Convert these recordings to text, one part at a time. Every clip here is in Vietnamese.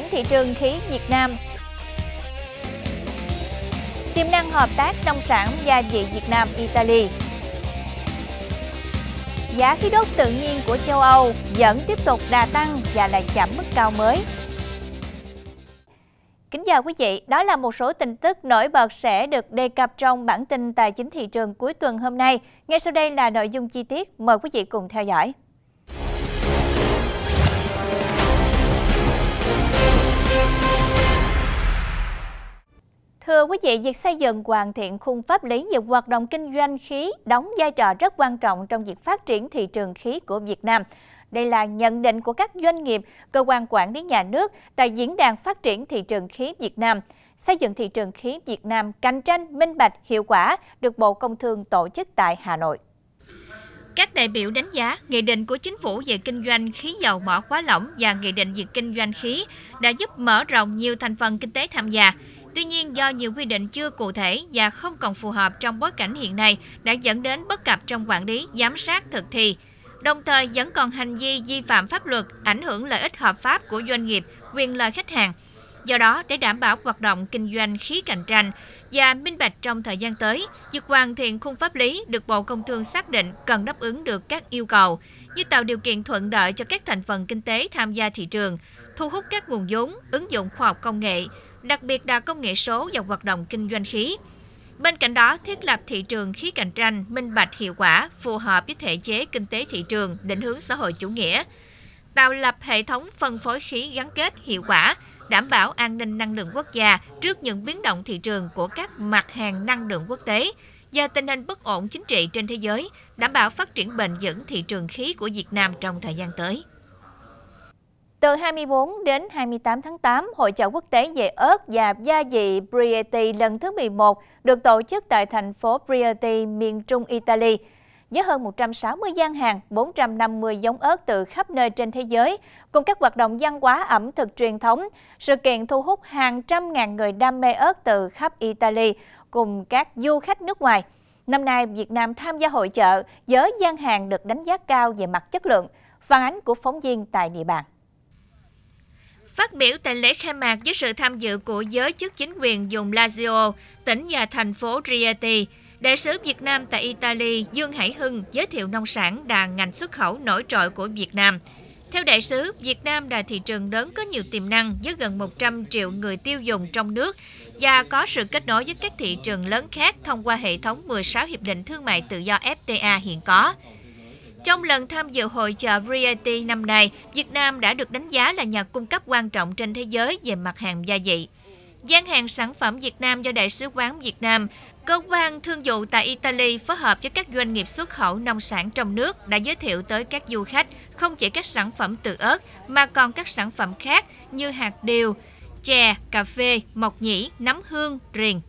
triển thị trường khí Việt Nam. Tiềm năng hợp tác nông sản gia vị Việt Nam Italy. Giá khí đốt tự nhiên của châu Âu vẫn tiếp tục đà tăng và lại chạm mức cao mới. Kính chào quý vị, đó là một số tin tức nổi bật sẽ được đề cập trong bản tin tài chính thị trường cuối tuần hôm nay. Ngay sau đây là nội dung chi tiết, mời quý vị cùng theo dõi. Thưa quý vị, việc xây dựng hoàn thiện khung pháp lý về hoạt động kinh doanh khí đóng vai trò rất quan trọng trong việc phát triển thị trường khí của Việt Nam. Đây là nhận định của các doanh nghiệp, cơ quan quản lý nhà nước tại Diễn đàn Phát triển Thị trường khí Việt Nam. Xây dựng thị trường khí Việt Nam cạnh tranh, minh bạch, hiệu quả được Bộ Công Thương tổ chức tại Hà Nội. Các đại biểu đánh giá nghị định của chính phủ về kinh doanh khí dầu mỏ hóa lỏng và nghị định về kinh doanh khí đã giúp mở rộng nhiều thành phần kinh tế tham gia, Tuy nhiên, do nhiều quy định chưa cụ thể và không còn phù hợp trong bối cảnh hiện nay đã dẫn đến bất cập trong quản lý, giám sát thực thi. Đồng thời vẫn còn hành vi vi phạm pháp luật, ảnh hưởng lợi ích hợp pháp của doanh nghiệp, quyền lợi khách hàng. Do đó, để đảm bảo hoạt động kinh doanh khí cạnh tranh và minh bạch trong thời gian tới, việc hoàn thiện khung pháp lý được Bộ Công Thương xác định cần đáp ứng được các yêu cầu như tạo điều kiện thuận lợi cho các thành phần kinh tế tham gia thị trường, thu hút các nguồn vốn, ứng dụng khoa học công nghệ, đặc biệt là công nghệ số và hoạt động kinh doanh khí. Bên cạnh đó, thiết lập thị trường khí cạnh tranh, minh bạch hiệu quả, phù hợp với thể chế kinh tế thị trường, định hướng xã hội chủ nghĩa, tạo lập hệ thống phân phối khí gắn kết hiệu quả, đảm bảo an ninh năng lượng quốc gia trước những biến động thị trường của các mặt hàng năng lượng quốc tế do tình hình bất ổn chính trị trên thế giới, đảm bảo phát triển bền vững thị trường khí của Việt Nam trong thời gian tới. Từ 24 đến 28 tháng 8, Hội chợ quốc tế về ớt và gia vị Brieti lần thứ 11 được tổ chức tại thành phố Brieti, miền Trung Italy. Với hơn 160 gian hàng, 450 giống ớt từ khắp nơi trên thế giới, cùng các hoạt động văn hóa ẩm thực truyền thống, sự kiện thu hút hàng trăm ngàn người đam mê ớt từ khắp Italy, cùng các du khách nước ngoài. Năm nay, Việt Nam tham gia hội chợ giới gian hàng được đánh giá cao về mặt chất lượng, phản ánh của phóng viên tại địa bàn. Phát biểu tại lễ khai mạc với sự tham dự của giới chức chính quyền vùng Lazio, tỉnh và thành phố Rieti, Đại sứ Việt Nam tại Italy Dương Hải Hưng giới thiệu nông sản là ngành xuất khẩu nổi trội của Việt Nam. Theo đại sứ, Việt Nam là thị trường lớn có nhiều tiềm năng với gần 100 triệu người tiêu dùng trong nước và có sự kết nối với các thị trường lớn khác thông qua hệ thống 16 hiệp định thương mại tự do FTA hiện có. Trong lần tham dự hội trợ Reality năm nay, Việt Nam đã được đánh giá là nhà cung cấp quan trọng trên thế giới về mặt hàng gia vị. Gian hàng sản phẩm Việt Nam do Đại sứ quán Việt Nam, cơ quan thương vụ tại Italy phối hợp với các doanh nghiệp xuất khẩu nông sản trong nước đã giới thiệu tới các du khách không chỉ các sản phẩm từ ớt mà còn các sản phẩm khác như hạt điều, chè, cà phê, mộc nhĩ, nấm hương, riềng.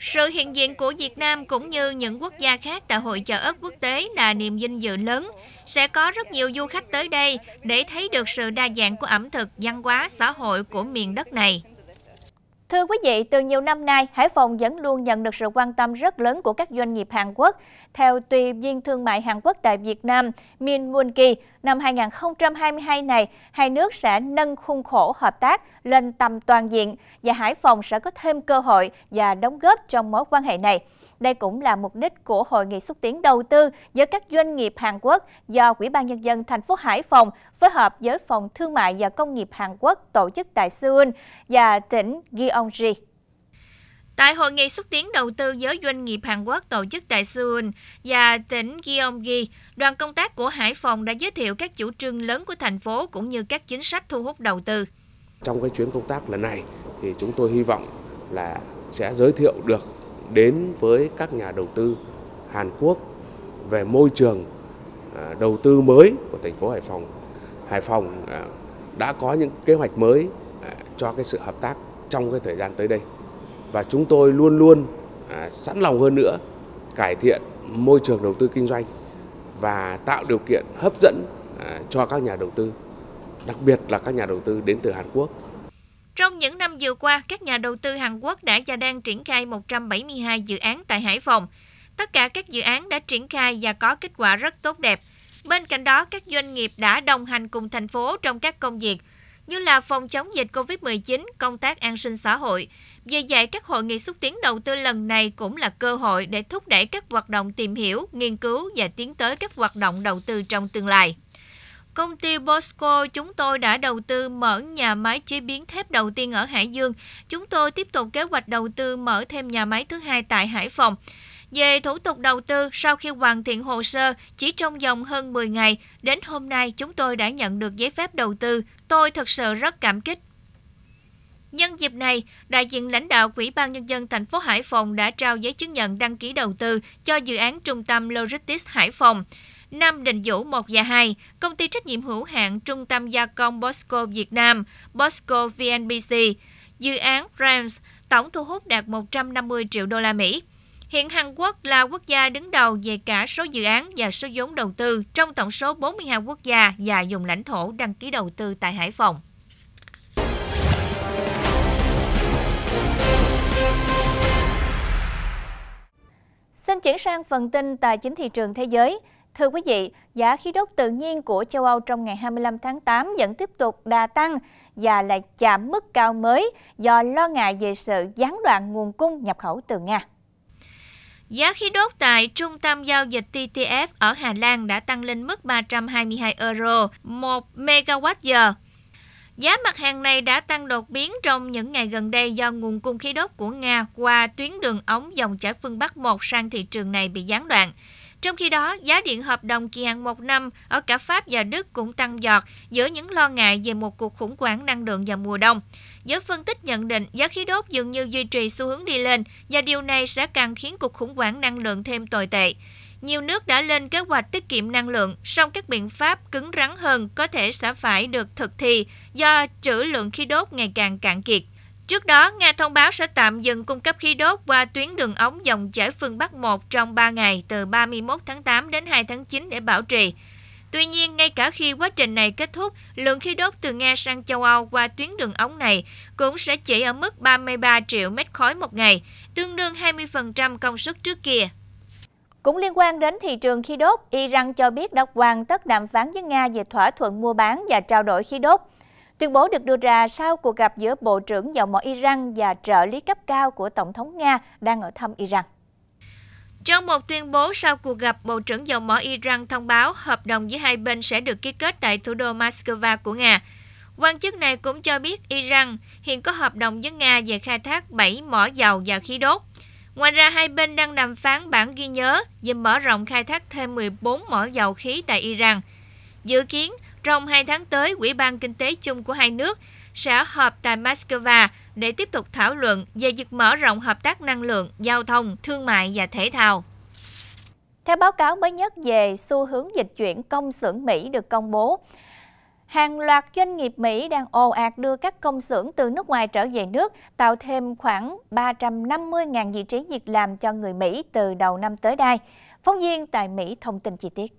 Sự hiện diện của Việt Nam cũng như những quốc gia khác tại hội chợ ớt quốc tế là niềm vinh dự lớn. Sẽ có rất nhiều du khách tới đây để thấy được sự đa dạng của ẩm thực, văn hóa, xã hội của miền đất này. Thưa quý vị, từ nhiều năm nay, Hải Phòng vẫn luôn nhận được sự quan tâm rất lớn của các doanh nghiệp Hàn Quốc. Theo tùy viên thương mại Hàn Quốc tại Việt Nam, Min Moon Ki, năm 2022 này, hai nước sẽ nâng khung khổ hợp tác lên tầm toàn diện và Hải Phòng sẽ có thêm cơ hội và đóng góp trong mối quan hệ này. Đây cũng là mục đích của hội nghị xúc tiến đầu tư giữa các doanh nghiệp Hàn Quốc do Ủy ban nhân dân thành phố Hải Phòng phối hợp với Phòng Thương mại và Công nghiệp Hàn Quốc tổ chức tại Seoul và tỉnh Gyeonggi. Tại hội nghị xúc tiến đầu tư giới doanh nghiệp Hàn Quốc tổ chức tại Seoul và tỉnh Gyeonggi, đoàn công tác của Hải Phòng đã giới thiệu các chủ trương lớn của thành phố cũng như các chính sách thu hút đầu tư. Trong cái chuyến công tác lần này thì chúng tôi hy vọng là sẽ giới thiệu được đến với các nhà đầu tư Hàn Quốc về môi trường à, đầu tư mới của thành phố Hải Phòng. Hải Phòng à, đã có những kế hoạch mới à, cho cái sự hợp tác trong cái thời gian tới đây và chúng tôi luôn luôn sẵn lòng hơn nữa cải thiện môi trường đầu tư kinh doanh và tạo điều kiện hấp dẫn cho các nhà đầu tư, đặc biệt là các nhà đầu tư đến từ Hàn Quốc trong những năm vừa qua, các nhà đầu tư Hàn Quốc đã và đang triển khai 172 dự án tại Hải Phòng. Tất cả các dự án đã triển khai và có kết quả rất tốt đẹp. Bên cạnh đó, các doanh nghiệp đã đồng hành cùng thành phố trong các công việc như là phòng chống dịch COVID-19, công tác an sinh xã hội. Vì vậy, các hội nghị xúc tiến đầu tư lần này cũng là cơ hội để thúc đẩy các hoạt động tìm hiểu, nghiên cứu và tiến tới các hoạt động đầu tư trong tương lai. Công ty Bosco chúng tôi đã đầu tư mở nhà máy chế biến thép đầu tiên ở Hải Dương. Chúng tôi tiếp tục kế hoạch đầu tư mở thêm nhà máy thứ hai tại Hải Phòng. Về thủ tục đầu tư, sau khi hoàn thiện hồ sơ, chỉ trong vòng hơn 10 ngày, đến hôm nay chúng tôi đã nhận được giấy phép đầu tư. Tôi thật sự rất cảm kích. Nhân dịp này, đại diện lãnh đạo Ủy ban Nhân dân thành phố Hải Phòng đã trao giấy chứng nhận đăng ký đầu tư cho dự án Trung tâm Logistics Hải Phòng. Nam Đình Vũ 1 và 2, Công ty trách nhiệm hữu hạn Trung tâm Gia công Bosco Việt Nam, Bosco VNBC, dự án RAMS, tổng thu hút đạt 150 triệu đô la Mỹ. Hiện Hàn Quốc là quốc gia đứng đầu về cả số dự án và số vốn đầu tư trong tổng số 42 quốc gia và vùng lãnh thổ đăng ký đầu tư tại Hải Phòng. Xin chuyển sang phần tin tài chính thị trường thế giới. Thưa quý vị, giá khí đốt tự nhiên của châu Âu trong ngày 25 tháng 8 vẫn tiếp tục đà tăng và lại chạm mức cao mới do lo ngại về sự gián đoạn nguồn cung nhập khẩu từ Nga. Giá khí đốt tại trung tâm giao dịch TTF ở Hà Lan đã tăng lên mức 322 euro 1 giờ Giá mặt hàng này đã tăng đột biến trong những ngày gần đây do nguồn cung khí đốt của Nga qua tuyến đường ống dòng chảy phương Bắc 1 sang thị trường này bị gián đoạn. Trong khi đó, giá điện hợp đồng kỳ hạn một năm ở cả Pháp và Đức cũng tăng giọt giữa những lo ngại về một cuộc khủng hoảng năng lượng vào mùa đông. Giới phân tích nhận định giá khí đốt dường như duy trì xu hướng đi lên và điều này sẽ càng khiến cuộc khủng hoảng năng lượng thêm tồi tệ. Nhiều nước đã lên kế hoạch tiết kiệm năng lượng, song các biện pháp cứng rắn hơn có thể sẽ phải được thực thi do trữ lượng khí đốt ngày càng cạn kiệt. Trước đó, Nga thông báo sẽ tạm dừng cung cấp khí đốt qua tuyến đường ống dòng chảy phương Bắc 1 trong 3 ngày từ 31 tháng 8 đến 2 tháng 9 để bảo trì. Tuy nhiên, ngay cả khi quá trình này kết thúc, lượng khí đốt từ Nga sang châu Âu qua tuyến đường ống này cũng sẽ chỉ ở mức 33 triệu mét khối một ngày, tương đương 20% công suất trước kia. Cũng liên quan đến thị trường khí đốt, Iran cho biết đã hoàn tất đàm phán với Nga về thỏa thuận mua bán và trao đổi khí đốt. Tuyên bố được đưa ra sau cuộc gặp giữa Bộ trưởng dầu mỏ Iran và trợ lý cấp cao của Tổng thống Nga đang ở thăm Iran. Trong một tuyên bố sau cuộc gặp, Bộ trưởng dầu mỏ Iran thông báo hợp đồng giữa hai bên sẽ được ký kết tại thủ đô Moscow của Nga. Quan chức này cũng cho biết Iran hiện có hợp đồng với Nga về khai thác 7 mỏ dầu và khí đốt. Ngoài ra, hai bên đang đàm phán bản ghi nhớ về mở rộng khai thác thêm 14 mỏ dầu khí tại Iran. Dự kiến, trong hai tháng tới, quỹ ban Kinh tế chung của hai nước sẽ họp tại Moscow để tiếp tục thảo luận về việc mở rộng hợp tác năng lượng, giao thông, thương mại và thể thao. Theo báo cáo mới nhất về xu hướng dịch chuyển công xưởng Mỹ được công bố, hàng loạt doanh nghiệp Mỹ đang ồ ạt đưa các công xưởng từ nước ngoài trở về nước, tạo thêm khoảng 350.000 vị trí việc làm cho người Mỹ từ đầu năm tới đây. Phóng viên tại Mỹ thông tin chi tiết.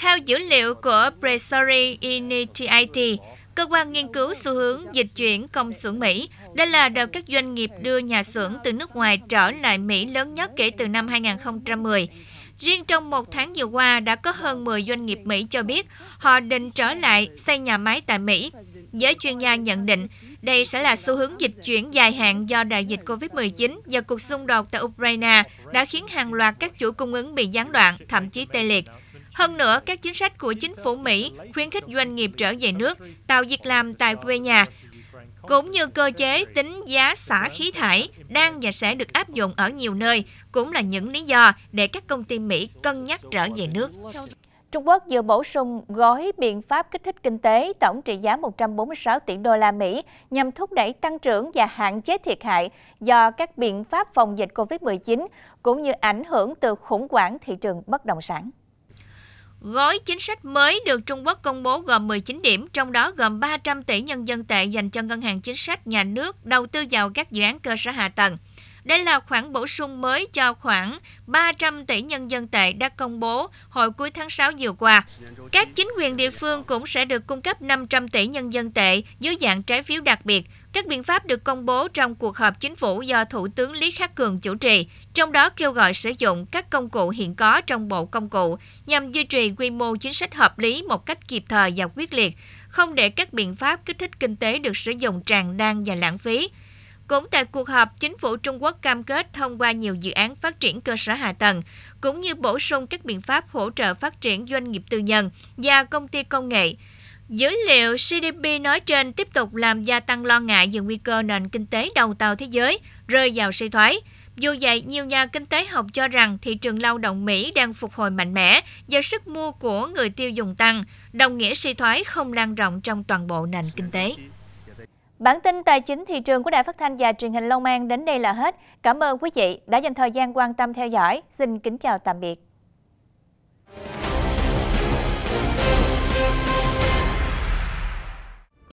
Theo dữ liệu của Treasury Initiative, cơ quan nghiên cứu xu hướng dịch chuyển công xưởng Mỹ. Đây là đợt các doanh nghiệp đưa nhà xưởng từ nước ngoài trở lại Mỹ lớn nhất kể từ năm 2010. Riêng trong một tháng vừa qua, đã có hơn 10 doanh nghiệp Mỹ cho biết họ định trở lại xây nhà máy tại Mỹ. Giới chuyên gia nhận định, đây sẽ là xu hướng dịch chuyển dài hạn do đại dịch COVID-19 và cuộc xung đột tại Ukraine đã khiến hàng loạt các chuỗi cung ứng bị gián đoạn, thậm chí tê liệt. Hơn nữa, các chính sách của chính phủ Mỹ khuyến khích doanh nghiệp trở về nước, tạo việc làm tại quê nhà, cũng như cơ chế tính giá xả khí thải đang và sẽ được áp dụng ở nhiều nơi, cũng là những lý do để các công ty Mỹ cân nhắc trở về nước. Trung Quốc vừa bổ sung gói biện pháp kích thích kinh tế tổng trị giá 146 tỷ đô la Mỹ nhằm thúc đẩy tăng trưởng và hạn chế thiệt hại do các biện pháp phòng dịch COVID-19 cũng như ảnh hưởng từ khủng hoảng thị trường bất động sản. Gói chính sách mới được Trung Quốc công bố gồm 19 điểm, trong đó gồm 300 tỷ nhân dân tệ dành cho ngân hàng chính sách nhà nước đầu tư vào các dự án cơ sở hạ tầng. Đây là khoản bổ sung mới cho khoảng 300 tỷ nhân dân tệ đã công bố hồi cuối tháng 6 vừa qua. Các chính quyền địa phương cũng sẽ được cung cấp 500 tỷ nhân dân tệ dưới dạng trái phiếu đặc biệt các biện pháp được công bố trong cuộc họp chính phủ do Thủ tướng Lý Khắc Cường chủ trì, trong đó kêu gọi sử dụng các công cụ hiện có trong bộ công cụ nhằm duy trì quy mô chính sách hợp lý một cách kịp thời và quyết liệt, không để các biện pháp kích thích kinh tế được sử dụng tràn lan và lãng phí. Cũng tại cuộc họp, chính phủ Trung Quốc cam kết thông qua nhiều dự án phát triển cơ sở hạ tầng, cũng như bổ sung các biện pháp hỗ trợ phát triển doanh nghiệp tư nhân và công ty công nghệ. Dữ liệu GDP nói trên tiếp tục làm gia tăng lo ngại về nguy cơ nền kinh tế đầu tàu thế giới rơi vào suy thoái. Dù vậy, nhiều nhà kinh tế học cho rằng thị trường lao động Mỹ đang phục hồi mạnh mẽ do sức mua của người tiêu dùng tăng, đồng nghĩa suy thoái không lan rộng trong toàn bộ nền kinh tế. Bản tin tài chính thị trường của Đài Phát thanh và Truyền hình Long An đến đây là hết. Cảm ơn quý vị đã dành thời gian quan tâm theo dõi. Xin kính chào tạm biệt.